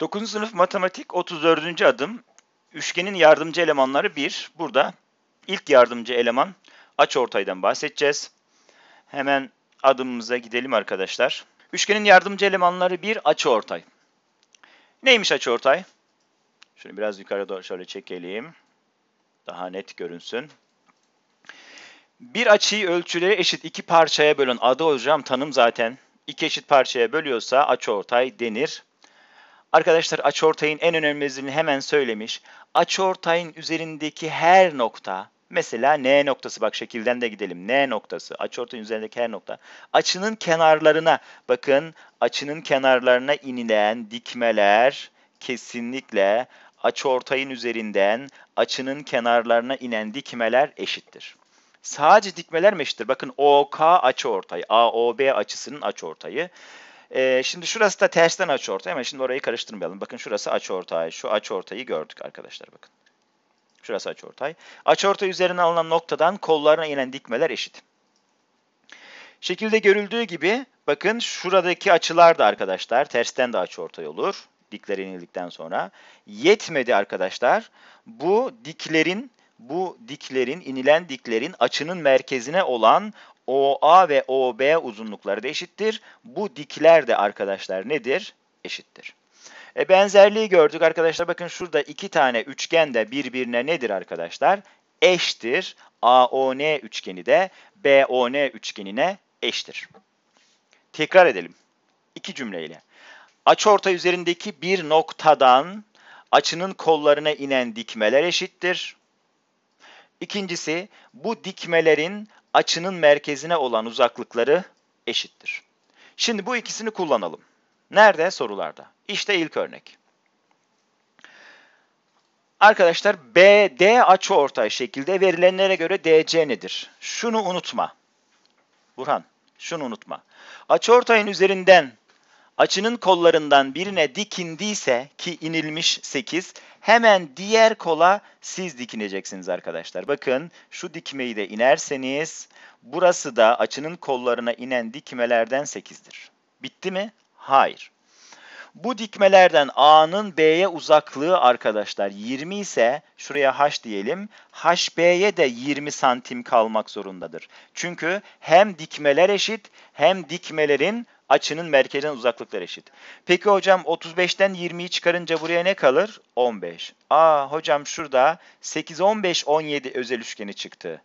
9. sınıf matematik 34. adım. Üçgenin yardımcı elemanları 1. Burada ilk yardımcı eleman aç ortaydan bahsedeceğiz. Hemen adımımıza gidelim arkadaşlar. Üçgenin yardımcı elemanları 1 açı ortay. Neymiş açı ortay? Şunu biraz yukarı doğru şöyle çekelim. Daha net görünsün. Bir açıyı ölçüleri eşit iki parçaya bölün adı hocam tanım zaten. İki eşit parçaya bölüyorsa açı ortay denir. Arkadaşlar açıortayın en önemlisini hemen söylemiş. Açıortayın üzerindeki her nokta mesela N noktası bak şekilden de gidelim. N noktası açıortayın üzerindeki her nokta açının kenarlarına bakın açının kenarlarına inilen dikmeler kesinlikle açıortayın üzerinden açının kenarlarına inen dikmeler eşittir. Sadece dikmeler mi eşittir? Bakın OK açıortay, AOB açısının açıortayı. ortayı. E, şimdi şurası da tersten açı ortay ama şimdi orayı karıştırmayalım. Bakın şurası açı ortay. Şu açı ortayı gördük arkadaşlar bakın. Şurası açı ortay. Açı ortay üzerine alınan noktadan kollarına inen dikmeler eşit. Şekilde görüldüğü gibi bakın şuradaki açılar da arkadaşlar tersten de açı ortay olur. Dikler inildikten sonra. Yetmedi arkadaşlar. Bu diklerin bu diklerin, inilen diklerin açının merkezine olan OA ve OB uzunlukları da eşittir. Bu dikler de arkadaşlar nedir? Eşittir. E benzerliği gördük arkadaşlar. Bakın şurada iki tane üçgen de birbirine nedir arkadaşlar? Eştir. AON üçgeni de BON üçgenine eştir. Tekrar edelim. İki cümleyle. Açıortay üzerindeki bir noktadan açının kollarına inen dikmeler eşittir. İkincisi bu dikmelerin açının merkezine olan uzaklıkları eşittir. Şimdi bu ikisini kullanalım. Nerede? Sorularda. İşte ilk örnek. Arkadaşlar BD açıortay şekilde verilenlere göre DC nedir? Şunu unutma. Burhan, şunu unutma. Açıortayın üzerinden açının kollarından birine dikindiyse ki inilmiş 8 hemen diğer kola siz dikineceksiniz arkadaşlar. Bakın şu dikmeyi de inerseniz burası da açının kollarına inen dikmelerden 8'dir. Bitti mi? Hayır. Bu dikmelerden A'nın B'ye uzaklığı arkadaşlar 20 ise şuraya H diyelim. HB'ye de 20 santim kalmak zorundadır. Çünkü hem dikmeler eşit hem dikmelerin Açının merkezden uzaklıkları eşit. Peki hocam 35'ten 20'yi çıkarınca buraya ne kalır? 15. Aa hocam şurada 8, 15, 17 özel üçgeni çıktı.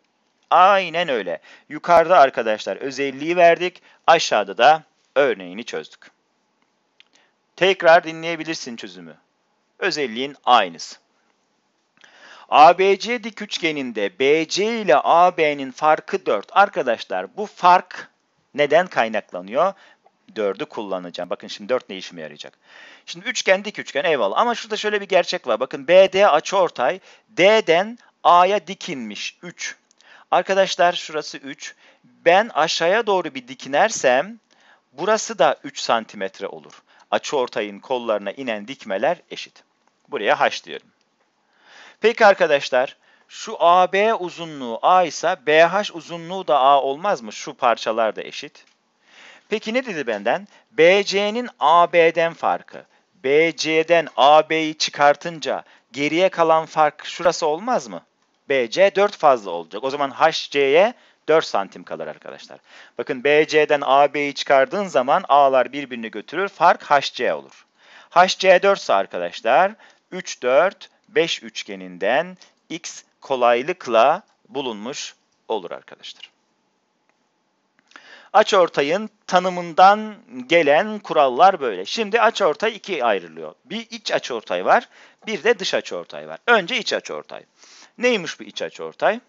Aynen öyle. Yukarıda arkadaşlar özelliği verdik. Aşağıda da örneğini çözdük. Tekrar dinleyebilirsin çözümü. Özelliğin aynısı. ABC dik üçgeninde BC ile AB'nin farkı 4. Arkadaşlar bu fark neden kaynaklanıyor? 4'ü kullanacağım. Bakın şimdi 4 ne işime yarayacak? Şimdi üçgen dik üçgen eyvallah ama şurada şöyle bir gerçek var. Bakın BD açıortay D'den A'ya dikinmiş 3. Arkadaşlar şurası 3. Ben aşağıya doğru bir dikinersem burası da 3 santimetre olur. Açıortayın kollarına inen dikmeler eşit. Buraya H diyorum. Peki arkadaşlar şu AB uzunluğu A ise BH uzunluğu da A olmaz mı? Şu parçalar da eşit. Peki ne dedi benden? BC'nin AB'den farkı. BC'den AB'yi çıkartınca geriye kalan fark şurası olmaz mı? BC 4 fazla olacak. O zaman HC'ye 4 santim kalır arkadaşlar. Bakın BC'den AB'yi çıkardığın zaman A'lar birbirini götürür. Fark HC olur. HC 4 ise arkadaşlar 3, 4, 5 üçgeninden X kolaylıkla bulunmuş olur arkadaşlar ortayın tanımından gelen kurallar böyle. Şimdi aç ortay ikiye ayrılıyor. Bir iç aç ortay var, bir de dış aç ortay var. Önce iç aç ortay. Neymiş bu iç aç ortay?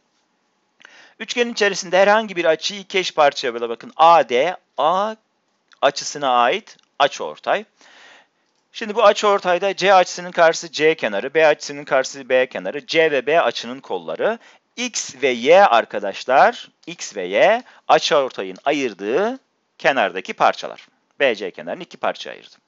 Üçgenin içerisinde herhangi bir açıyı iki eş parçaya böyle bakın. AD, A açısına ait aç ortay. Şimdi bu aç ortayda C açısının karşısı C kenarı, B açısının karşısı B kenarı, C ve B açının kolları, X ve Y arkadaşlar, X ve Y açıortayın ayırdığı kenardaki parçalar. BC kenarını iki parça ayırdım.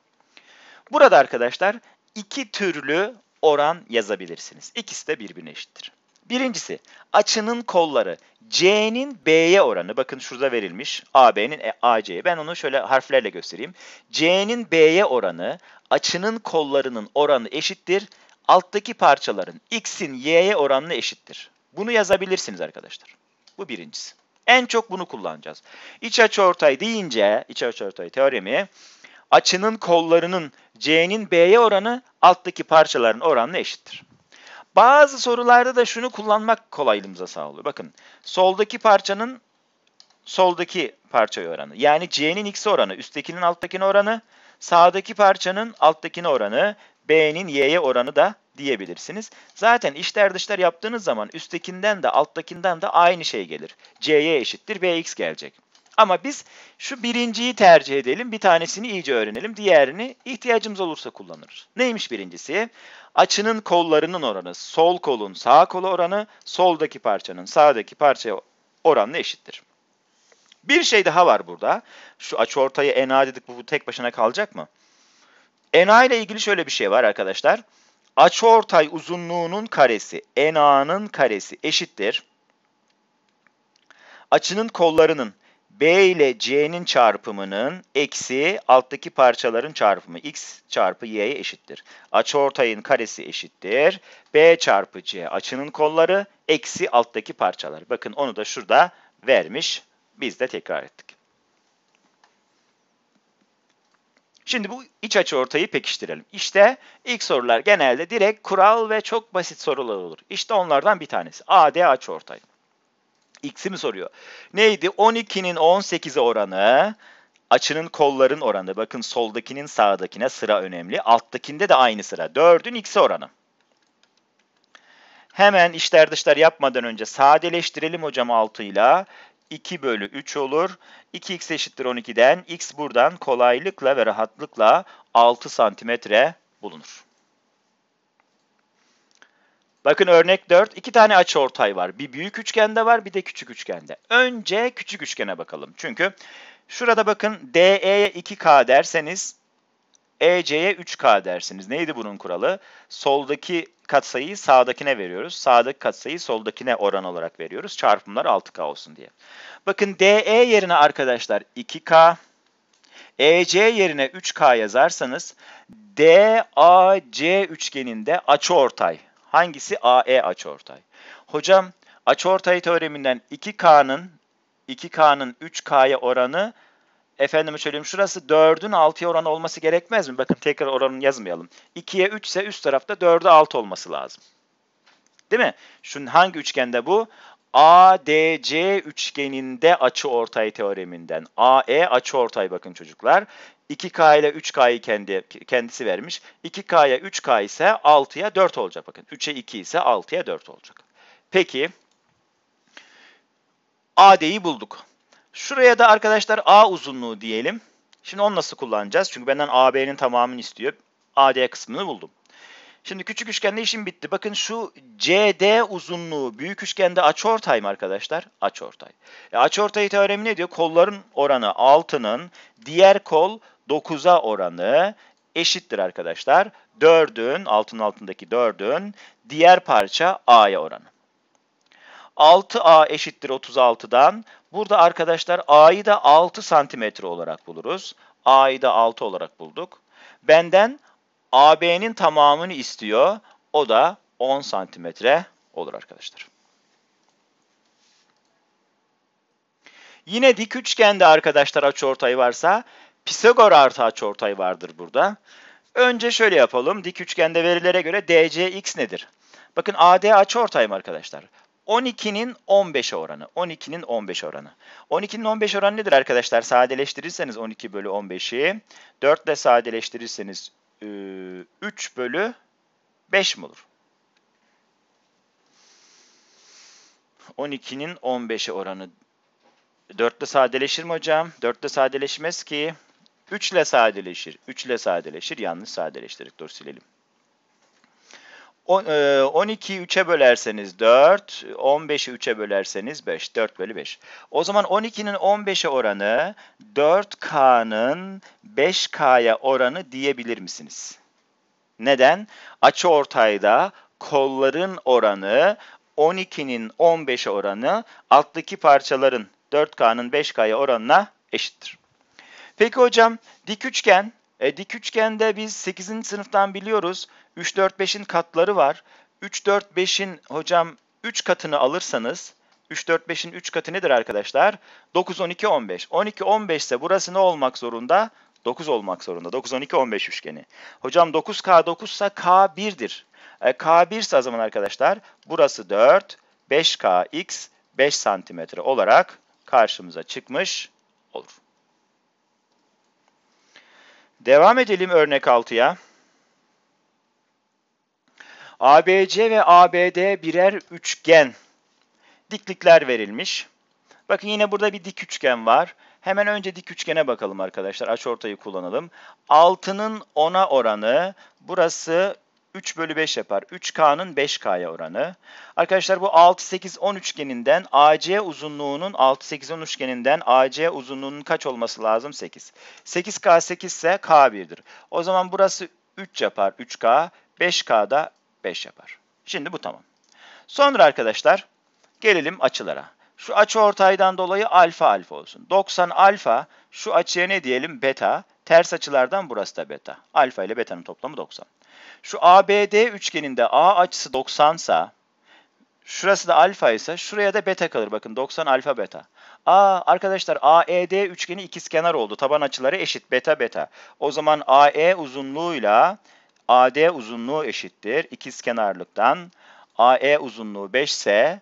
Burada arkadaşlar iki türlü oran yazabilirsiniz. İkisi de birbirine eşittir. Birincisi açının kolları C'nin B'ye oranı. Bakın şurada verilmiş AB'nin e, AC'ye. Ben onu şöyle harflerle göstereyim. C'nin B'ye oranı açının kollarının oranı eşittir. Alttaki parçaların X'in Y'ye oranına eşittir. Bunu yazabilirsiniz arkadaşlar. Bu birincisi. En çok bunu kullanacağız. İç açı ortay deyince, iç açı ortay teoremi açının kollarının C'nin B'ye oranı alttaki parçaların oranına eşittir. Bazı sorularda da şunu kullanmak kolaylığımıza sağlıyor. Bakın soldaki parçanın soldaki parçaya oranı. Yani C'nin X oranı, üsttekinin alttakinin oranı, sağdaki parçanın alttakinin oranı, B'nin Y'ye oranı da diyebilirsiniz. Zaten işler dışlar yaptığınız zaman üsttekinden de alttakinden de aynı şey gelir. C'ye eşittir Bx gelecek. Ama biz şu birinciyi tercih edelim. Bir tanesini iyice öğrenelim. Diğerini ihtiyacımız olursa kullanırız. Neymiş birincisi? Açının kollarının oranı sol kolun sağ kola oranı soldaki parçanın sağdaki parçaya oranla eşittir. Bir şey daha var burada. Şu ortayı NA dedik bu tek başına kalacak mı? NA ile ilgili şöyle bir şey var arkadaşlar açıortay uzunluğunun karesi NA'nın karesi eşittir. Açının kollarının B ile C'nin çarpımının eksi alttaki parçaların çarpımı x çarpı y'ye eşittir. Açıortayın karesi eşittir. B çarpı C açının kolları eksi alttaki parçalar. Bakın onu da şurada vermiş. Biz de tekrar ettik. Şimdi bu iç açı ortayı pekiştirelim. İşte ilk sorular genelde direkt kural ve çok basit sorular olur. İşte onlardan bir tanesi. AD açı ortay. X'i mi soruyor? Neydi? 12'nin 18'e oranı, açının kolların oranı. Bakın soldakinin sağdakine sıra önemli. Alttakinde de aynı sıra. 4'ün X'e oranı. Hemen işler dışlar yapmadan önce sadeleştirelim hocam 6 ile. 2 bölü 3 olur. 2x eşittir 12'den x buradan kolaylıkla ve rahatlıkla 6 santimetre bulunur. Bakın örnek 4. İki tane açı ortay var. Bir büyük üçgende var bir de küçük üçgende. Önce küçük üçgene bakalım. Çünkü şurada bakın DE'ye 2K derseniz EC'ye 3K dersiniz. Neydi bunun kuralı? Soldaki katsayıyı sağdakine veriyoruz. Sağdaki katsayıyı soldakine oran olarak veriyoruz. Çarpımlar 6K olsun diye. Bakın DE yerine arkadaşlar 2K, EC yerine 3K yazarsanız DAC üçgeninde açıortay. Hangisi? AE açıortay. Hocam açıortay teoreminden 2K'nın 2K'nın 3K'ya oranı Efendime söyleyeyim şurası 4'ün 6'ya oranı olması gerekmez mi? Bakın tekrar oranını yazmayalım. 2'ye 3 ise üst tarafta 4'e 6 olması lazım. Değil mi? Şunun hangi üçgende bu? ADC üçgeninde açı ortay teoreminden. AE açı ortay. bakın çocuklar. 2K ile 3K'yı kendi kendisi vermiş. 2K'ya 3K ise 6'ya 4 olacak bakın. 3'e 2 ise 6'ya 4 olacak. Peki AD'yi bulduk. Şuraya da arkadaşlar A uzunluğu diyelim. Şimdi onu nasıl kullanacağız? Çünkü benden AB'nin tamamını istiyor. AD kısmını buldum. Şimdi küçük üçgende işim bitti. Bakın şu CD uzunluğu büyük üçgende açıortay mı arkadaşlar? Açıortay. E açıortay teoremi ne diyor? Kolların oranı 6'nın diğer kol 9'a oranı eşittir arkadaşlar. 4'ün altın altındaki 4'ün diğer parça A'ya oranı. 6A eşittir 36'dan Burada arkadaşlar A'yı da 6 santimetre olarak buluruz. A'yı da 6 olarak bulduk. Benden AB'nin tamamını istiyor. O da 10 santimetre olur arkadaşlar. Yine dik üçgende arkadaşlar açıortay varsa Pisagor artı açıortay vardır burada. Önce şöyle yapalım. Dik üçgende verilere göre DCX nedir? Bakın AD açıortay mı arkadaşlar? 12'nin 15 oranı. 12'nin 15 oranı. 12'nin 15 oranı nedir arkadaşlar? Sadeleştirirseniz 12 bölü 15'i 4 ile sadeleştirirseniz 3 e, bölü 5 mi olur? 12'nin 15'i oranı 4 ile sadeleşir mi hocam? 4 ile sadeleşmez ki. 3 ile sadeleşir. 3 ile sadeleşir. Yanlış sadeleştirdik. Dur silelim. 12'yi e, 3'e bölerseniz 4, 15'i 3'e bölerseniz 5, 4 bölü 5. O zaman 12'nin 15'e oranı 4K'nın 5K'ya oranı diyebilir misiniz? Neden? Açı ortayda kolların oranı 12'nin 15'e oranı alttaki parçaların 4K'nın 5K'ya oranına eşittir. Peki hocam dik üçgen e, dik üçgende biz 8. sınıftan biliyoruz 3, 4, 5'in katları var. 3, 4, 5'in hocam 3 katını alırsanız 3, 4, 5'in 3 katı nedir arkadaşlar? 9, 12, 15. 12, 15 ise burası ne olmak zorunda? 9 olmak zorunda. 9, 12, 15 üçgeni. Hocam 9K 9 ise K 1'dir. E, K 1 ise o zaman arkadaşlar burası 4, 5K x 5 santimetre olarak karşımıza çıkmış olur. Devam edelim örnek 6'ya. ABC ve ABD birer üçgen. Diklikler verilmiş. Bakın yine burada bir dik üçgen var. Hemen önce dik üçgene bakalım arkadaşlar. Açı ortayı kullanalım. 6'nın 10'a oranı burası 3 bölü 5 yapar. 3K'nın 5K'ya oranı. Arkadaşlar bu 6, 8, 10 üçgeninden AC uzunluğunun 6, 8, 10 üçgeninden AC uzunluğunun kaç olması lazım? 8. 8K 8 ise K 1'dir. O zaman burası 3 yapar 3K. 5K da 5 yapar. Şimdi bu tamam. Sonra arkadaşlar gelelim açılara. Şu açı ortaydan dolayı alfa alfa olsun. 90 alfa şu açıya ne diyelim? Beta. Ters açılardan burası da beta. Alfa ile beta'nın toplamı 90. Şu ABD üçgeninde A açısı 90 sa şurası da alfa ise şuraya da beta kalır. Bakın 90 alfa beta. Aa arkadaşlar AED üçgeni ikizkenar oldu. Taban açıları eşit beta beta. O zaman AE uzunluğuyla AD uzunluğu eşittir ikizkenarlıktan. AE uzunluğu 5 ise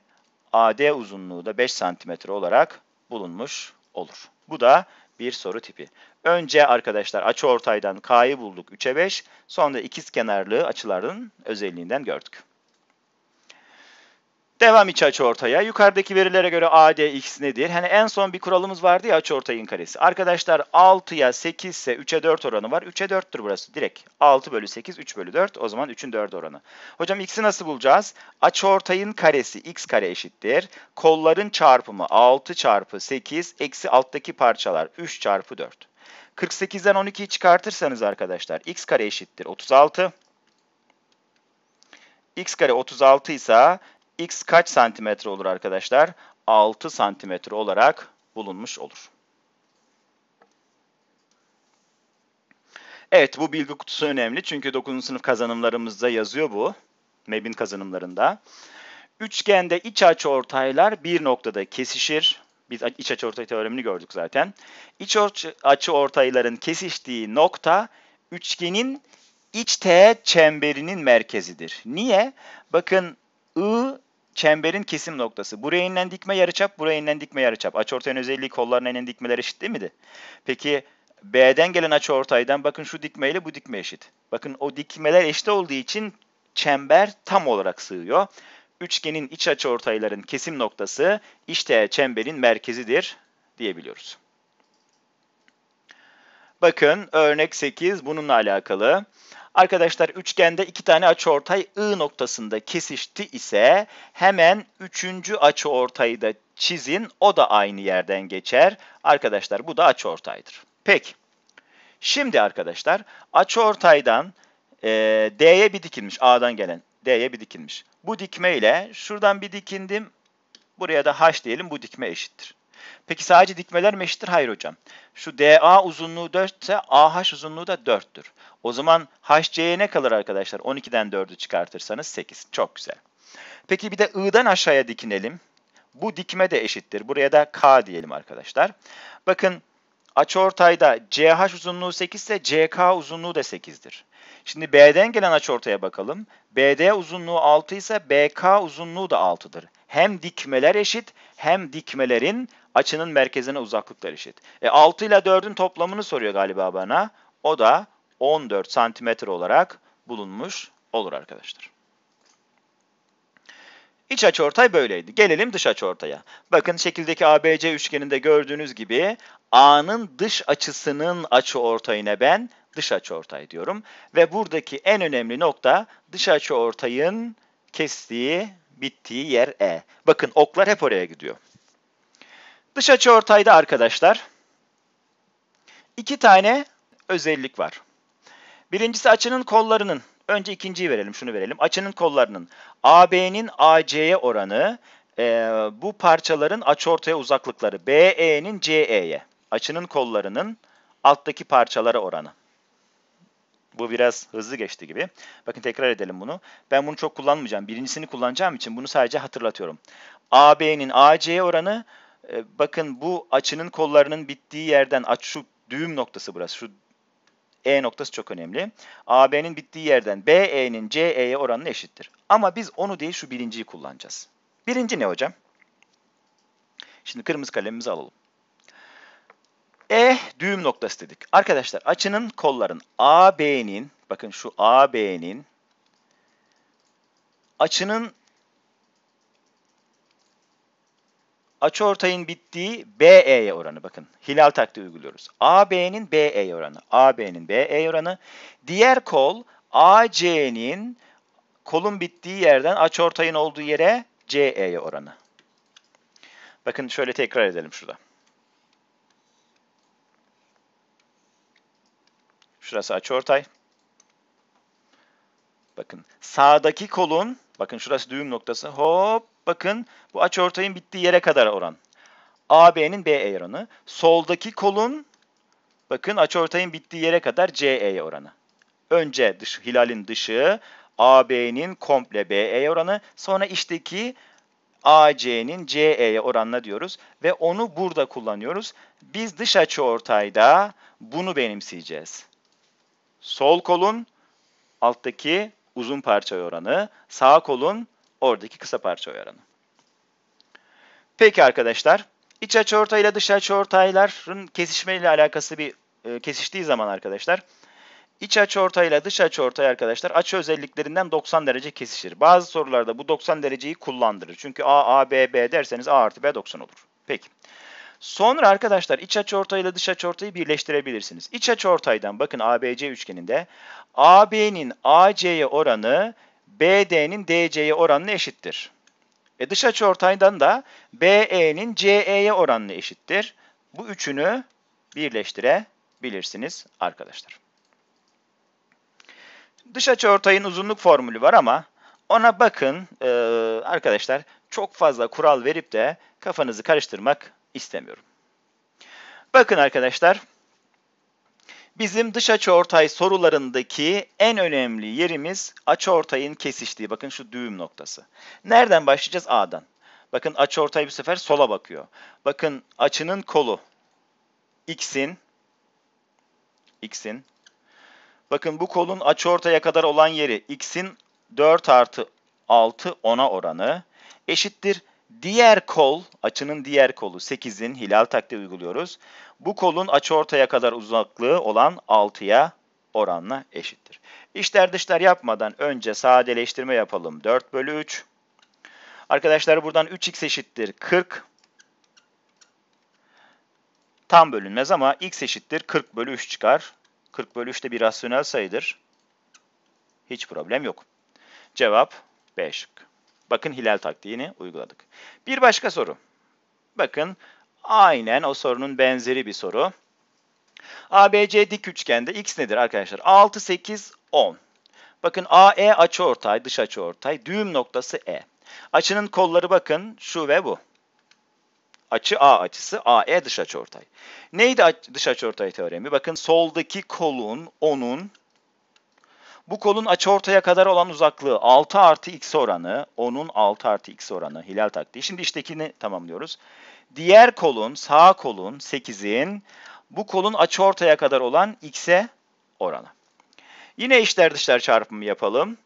AD uzunluğu da 5 cm olarak bulunmuş olur. Bu da bir soru tipi. Önce arkadaşlar açı ortaydan k'yı bulduk 3'e 5. Sonra ikiz kenarlı açıların özelliğinden gördük. Devam iç açı ortaya. Yukarıdaki verilere göre AD x nedir? Hani en son bir kuralımız vardı ya açı ortayın karesi. Arkadaşlar 6'ya 8 ise 3'e 4 oranı var. 3'e 4'tür burası direkt. 6 bölü 8 3 bölü 4 o zaman 3'ün 4 oranı. Hocam x'i nasıl bulacağız? Açı ortayın karesi x kare eşittir. Kolların çarpımı 6 çarpı 8 eksi alttaki parçalar 3 çarpı 4. 48'den 12'yi çıkartırsanız arkadaşlar x kare eşittir 36 x kare 36 ise x kaç santimetre olur arkadaşlar? 6 santimetre olarak bulunmuş olur. Evet bu bilgi kutusu önemli çünkü 9. sınıf kazanımlarımızda yazıyor bu. MEB'in kazanımlarında. Üçgende iç açı ortaylar bir noktada kesişir. Biz iç açı ortay teoremini gördük zaten. İç açı ortayların kesiştiği nokta üçgenin iç teğet çemberinin merkezidir. Niye? Bakın I çemberin kesim noktası. Buraya inen dikme yarıçap, buraya inen dikme yarıçap. Açıortayın özelliği kollarına inen dikmeler eşit değil miydi? Peki B'den gelen açıortaydan bakın şu dikmeyle bu dikme eşit. Bakın o dikmeler eşit olduğu için çember tam olarak sığıyor. Üçgenin iç açıortayların kesim noktası işte çemberin merkezidir diyebiliyoruz. Bakın örnek 8 bununla alakalı. Arkadaşlar üçgende iki tane açıortay I noktasında kesişti ise hemen üçüncü açıortayı da çizin. O da aynı yerden geçer. Arkadaşlar bu da açıortaydır. Peki. Şimdi arkadaşlar açıortaydan e, D'ye bir dikilmiş. A'dan gelen D'ye bir dikilmiş. Bu dikme ile şuradan bir dikindim. Buraya da H diyelim. Bu dikme eşittir. Peki sadece dikmeler mi eşittir? Hayır hocam. Şu DA uzunluğu 4 ise AH uzunluğu da 4'tür. O zaman HC'ye ne kalır arkadaşlar? 12'den 4'ü çıkartırsanız 8. Çok güzel. Peki bir de I'dan aşağıya dikinelim. Bu dikme de eşittir. Buraya da K diyelim arkadaşlar. Bakın açıortayda CH uzunluğu 8 ise CK uzunluğu da 8'dir. Şimdi B'den gelen açıortaya bakalım. BD uzunluğu 6 ise BK uzunluğu da 6'dır. Hem dikmeler eşit hem dikmelerin Açının merkezine uzaklıklar eşit. E 6 ile 4'ün toplamını soruyor galiba bana. O da 14 santimetre olarak bulunmuş olur arkadaşlar. İç açıortay böyleydi. Gelelim dış açıortaya. Bakın şekildeki ABC üçgeninde gördüğünüz gibi A'nın dış açısının açıortayına ben dış açıortay diyorum ve buradaki en önemli nokta dış açıortayın kestiği, bittiği yer E. Bakın oklar hep oraya gidiyor. Dış açı ortayda arkadaşlar iki tane özellik var. Birincisi açının kollarının, önce ikinciyi verelim, şunu verelim. Açının kollarının AB'nin AC'ye oranı, e, bu parçaların açı ortaya uzaklıkları BE'nin CE'ye. Açının kollarının alttaki parçalara oranı. Bu biraz hızlı geçti gibi. Bakın tekrar edelim bunu. Ben bunu çok kullanmayacağım. Birincisini kullanacağım için bunu sadece hatırlatıyorum. AB'nin AC'ye oranı ee, bakın bu açının kollarının bittiği yerden aç şu düğüm noktası burası. Şu E noktası çok önemli. AB'nin bittiği yerden BE'nin CE'ye oranına eşittir. Ama biz onu değil şu birinciyi kullanacağız. Birinci ne hocam? Şimdi kırmızı kalemimizi alalım. E düğüm noktası dedik. Arkadaşlar açının kolların AB'nin bakın şu AB'nin açının açıortayın bittiği BE'ye oranı bakın. Hilal taktiği uyguluyoruz. AB'nin BE oranı, AB'nin BE oranı. Diğer kol AC'nin kolun bittiği yerden açıortayın olduğu yere CE'ye oranı. Bakın şöyle tekrar edelim şurada. Şurası açıortay. Bakın sağdaki kolun bakın şurası düğüm noktası hop Bakın bu açıortayın bittiği yere kadar oran. AB'nin BE oranı. Soldaki kolun bakın açıortayın bittiği yere kadar CE oranı. Önce dış, hilalin dışı AB'nin komple BE oranı. Sonra içteki AC'nin CE'ye oranla diyoruz ve onu burada kullanıyoruz. Biz dış açı ortayda bunu benimseyeceğiz. Sol kolun alttaki uzun parça oranı, sağ kolun Oradaki kısa parça oyaranı. Peki arkadaşlar, iç açıortay ile dış açıortayların kesişme ile alakası bir e, kesiştiği zaman arkadaşlar iç açıortay ile dış açıortay arkadaşlar açı özelliklerinden 90 derece kesişir. Bazı sorularda bu 90 dereceyi kullandırır. Çünkü A, A, B, B derseniz A artı B 90 olur. Peki. Sonra arkadaşlar iç açıortay ile dış açıortayı birleştirebilirsiniz. İç açıortaydan bakın ABC üçgeninde AB'nin AC'ye oranı BD'nin DC'ye oranını eşittir. E dış açı ortaydan da BE'nin CE'ye oranını eşittir. Bu üçünü birleştirebilirsiniz arkadaşlar. Dış açı ortayın uzunluk formülü var ama ona bakın e, arkadaşlar çok fazla kural verip de kafanızı karıştırmak istemiyorum. Bakın arkadaşlar Bizim dış açıortay sorularındaki en önemli yerimiz açıortayın kesiştiği. Bakın şu düğüm noktası. Nereden başlayacağız? A'dan. Bakın açıortay bu sefer sola bakıyor. Bakın açının kolu x'in x'in Bakın bu kolun açıortaya kadar olan yeri x'in 4 artı 6 10'a oranı eşittir Diğer kol, açının diğer kolu 8'in hilal taktiği uyguluyoruz. Bu kolun açıortaya kadar uzaklığı olan 6'ya oranla eşittir. İşler dışlar yapmadan önce sadeleştirme yapalım. 4 bölü 3. Arkadaşlar buradan 3x eşittir 40. Tam bölünmez ama x eşittir 40 bölü 3 çıkar. 40 bölü 3 de bir rasyonel sayıdır. Hiç problem yok. Cevap B şıkkı. Bakın hilal taktiğini uyguladık. Bir başka soru. Bakın aynen o sorunun benzeri bir soru. ABC dik üçgende x nedir arkadaşlar? 6, 8, 10. Bakın AE açıortay, dış açıortay, düğüm noktası E. Açının kolları bakın şu ve bu. Açı A açısı, AE dış açıortay. Neydi dış açıortay teoremi? Bakın soldaki kolun, onun bu kolun açı ortaya kadar olan uzaklığı 6 artı x oranı, onun 6 artı x oranı hilal taktiği. Şimdi iştekini tamamlıyoruz. Diğer kolun, sağ kolun 8'in bu kolun açı ortaya kadar olan x'e oranı. Yine işler dışlar çarpımı yapalım.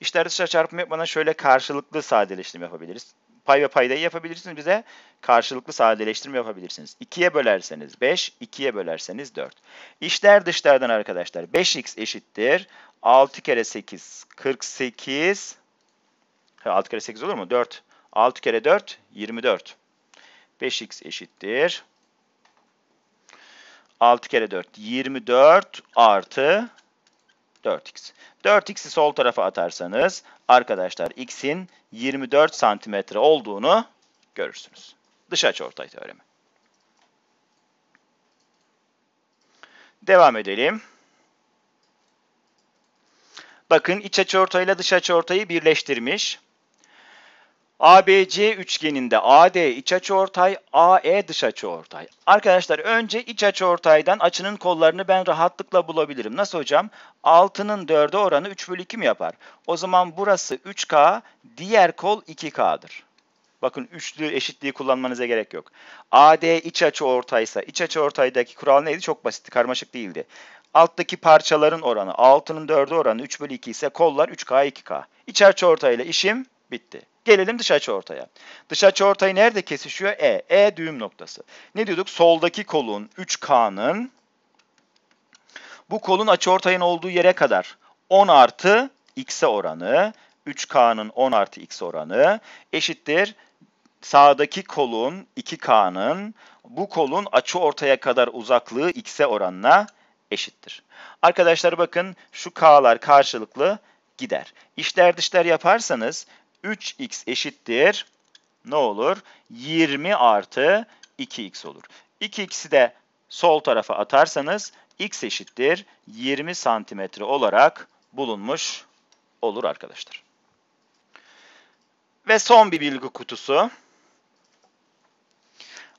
İşler dışlar çarpımı yapmadan şöyle karşılıklı sadeleştirme yapabiliriz. Pay ve paydayı yapabilirsiniz bize. Karşılıklı sadeleştirme yapabilirsiniz. 2'ye bölerseniz 5, 2'ye bölerseniz 4. İşler dışlardan arkadaşlar 5x eşittir. 6 kere 8, 48. 6 kere 8 olur mu? 4. 6 kere 4, 24. 5x eşittir. 6 kere 4, 24 artı 4x. 4x'i sol tarafa atarsanız arkadaşlar x'in 24 santimetre olduğunu görürsünüz. Dış açıortay teoremi. Devam edelim. Bakın iç açıortayla dış açıortayı birleştirmiş. ABC üçgeninde AD iç açıortay, AE dış açıortay. Arkadaşlar önce iç açıortaydan açının kollarını ben rahatlıkla bulabilirim. Nasıl hocam? 6'nın 4'e oranı 3 bölü 2 mi yapar? O zaman burası 3K, diğer kol 2K'dır. Bakın üçlü eşitliği kullanmanıza gerek yok. AD iç açı ortaysa, iç açı ortaydaki kural neydi? Çok basitti, karmaşık değildi. Alttaki parçaların oranı, 6'nın 4'e oranı 3 bölü 2 ise kollar 3K, 2K. İç açı ortayla işim Bitti. Gelelim dış açı ortaya. Dış açı ortayı nerede kesişiyor? E. E düğüm noktası. Ne diyorduk? Soldaki kolun 3K'nın bu kolun açı ortayın olduğu yere kadar 10 artı x'e oranı 3K'nın 10 artı x oranı eşittir sağdaki kolun 2K'nın bu kolun açı ortaya kadar uzaklığı x'e oranına eşittir. Arkadaşlar bakın şu K'lar karşılıklı gider. İşler dışlar yaparsanız 3x eşittir ne olur? 20 artı 2x olur. 2x'i de sol tarafa atarsanız x eşittir 20 santimetre olarak bulunmuş olur arkadaşlar. Ve son bir bilgi kutusu.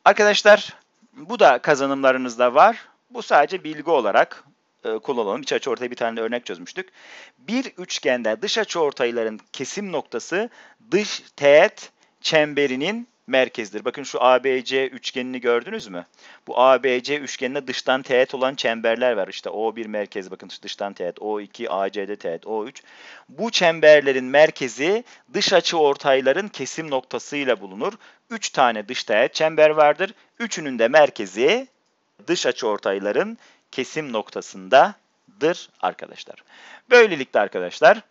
Arkadaşlar bu da kazanımlarınızda var. Bu sadece bilgi olarak e, kullanalım. İç açıortaya bir tane örnek çözmüştük. Bir üçgende dış açıortayların kesim noktası dış teğet çemberinin merkezidir. Bakın şu ABC üçgenini gördünüz mü? Bu ABC üçgeninde dıştan teğet olan çemberler var. İşte O1 merkez bakın dıştan teğet, O2 ACD teğet, O3. Bu çemberlerin merkezi dış açı ortayların kesim noktasıyla bulunur. 3 tane dış teğet çember vardır. Üçünün de merkezi dış açı ortayların kesim noktasındadır arkadaşlar. Böylelikle arkadaşlar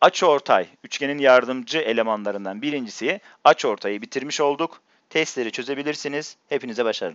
açıortay üçgenin yardımcı elemanlarından birincisi açıortayı bitirmiş olduk. Testleri çözebilirsiniz. Hepinize başarılar.